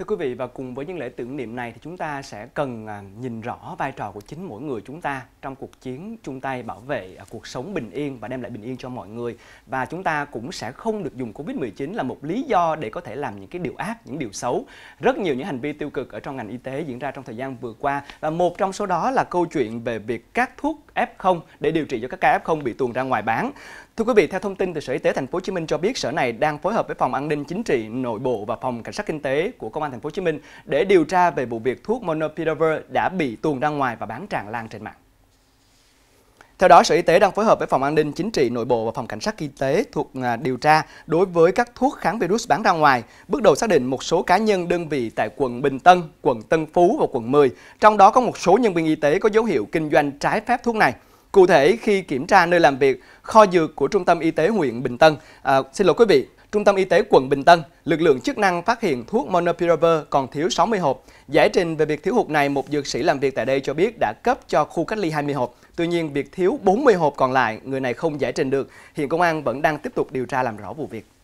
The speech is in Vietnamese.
Thưa quý vị và cùng với những lễ tưởng niệm này thì chúng ta sẽ cần à, nhìn rõ vai trò của chính mỗi người chúng ta trong cuộc chiến chung tay bảo vệ à, cuộc sống bình yên và đem lại bình yên cho mọi người và chúng ta cũng sẽ không được dùng Covid-19 là một lý do để có thể làm những cái điều ác, những điều xấu. Rất nhiều những hành vi tiêu cực ở trong ngành y tế diễn ra trong thời gian vừa qua và một trong số đó là câu chuyện về việc các thuốc F0 để điều trị cho các ca F0 bị tuồn ra ngoài bán. Thưa quý vị, theo thông tin từ Sở Y tế Thành phố Hồ Chí Minh cho biết sở này đang phối hợp với phòng an ninh chính trị nội bộ và phòng cảnh sát kinh tế của công an quan thành phố Hồ Chí Minh để điều tra về vụ việc thuốc Monopiravir đã bị tuồn ra ngoài và bán tràn lan trên mạng. Theo đó, Sở Y tế đang phối hợp với Phòng An ninh Chính trị Nội bộ và Phòng Cảnh sát Y tế thuộc à, điều tra đối với các thuốc kháng virus bán ra ngoài. Bước đầu xác định một số cá nhân đơn vị tại quận Bình Tân, quận Tân Phú và quận 10, trong đó có một số nhân viên y tế có dấu hiệu kinh doanh trái phép thuốc này. Cụ thể khi kiểm tra nơi làm việc, kho dược của Trung tâm Y tế huyện Bình Tân, à, xin lỗi quý vị, Trung tâm Y tế quận Bình Tân, lực lượng chức năng phát hiện thuốc Monopiravir còn thiếu 60 hộp. Giải trình về việc thiếu hụt này, một dược sĩ làm việc tại đây cho biết đã cấp cho khu cách ly 20 hộp. Tuy nhiên, việc thiếu 40 hộp còn lại, người này không giải trình được. Hiện công an vẫn đang tiếp tục điều tra làm rõ vụ việc.